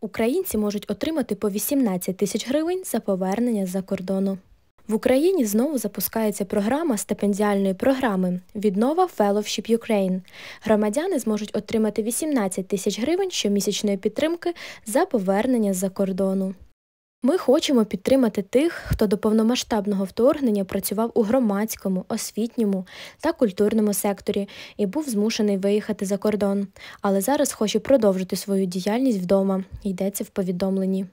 Українці можуть отримати по 18 тисяч гривень за повернення з-за кордону. В Україні знову запускається програма стипендіальної програми Віднова Fellowship Ukraine. Громадяни зможуть отримати 18 тисяч гривень щомісячної підтримки за повернення з-за кордону. Ми хочемо підтримати тих, хто до повномасштабного вторгнення працював у громадському, освітньому та культурному секторі і був змушений виїхати за кордон. Але зараз хоче продовжити свою діяльність вдома, йдеться в повідомленні.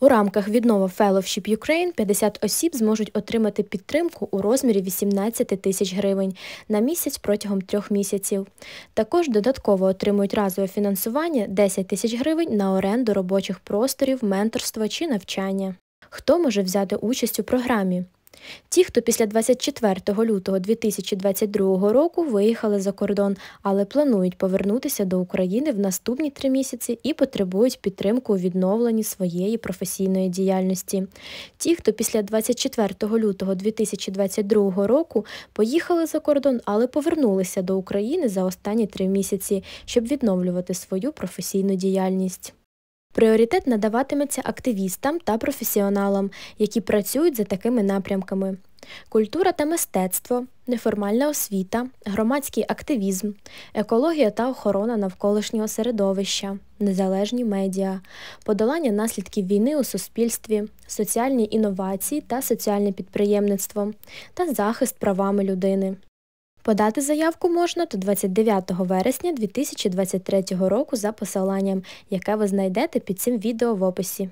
У рамках віднова Fellowship Ukraine 50 осіб зможуть отримати підтримку у розмірі 18 тисяч гривень на місяць протягом трьох місяців. Також додатково отримують разове фінансування 10 тисяч гривень на оренду робочих просторів, менторства чи навчання. Хто може взяти участь у програмі? Ті, хто після 24 лютого 2022 року виїхали за кордон, але планують повернутися до України в наступні три місяці і потребують підтримку у відновленні своєї професійної діяльності. Ті, хто після 24 лютого 2022 року поїхали за кордон, але повернулися до України за останні три місяці, щоб відновлювати свою професійну діяльність. Пріоритет надаватиметься активістам та професіоналам, які працюють за такими напрямками. Культура та мистецтво, неформальна освіта, громадський активізм, екологія та охорона навколишнього середовища, незалежні медіа, подолання наслідків війни у суспільстві, соціальні інновації та соціальне підприємництво та захист правами людини. Подати заявку можна до 29 вересня 2023 року за посиланням, яке ви знайдете під цим відео в описі.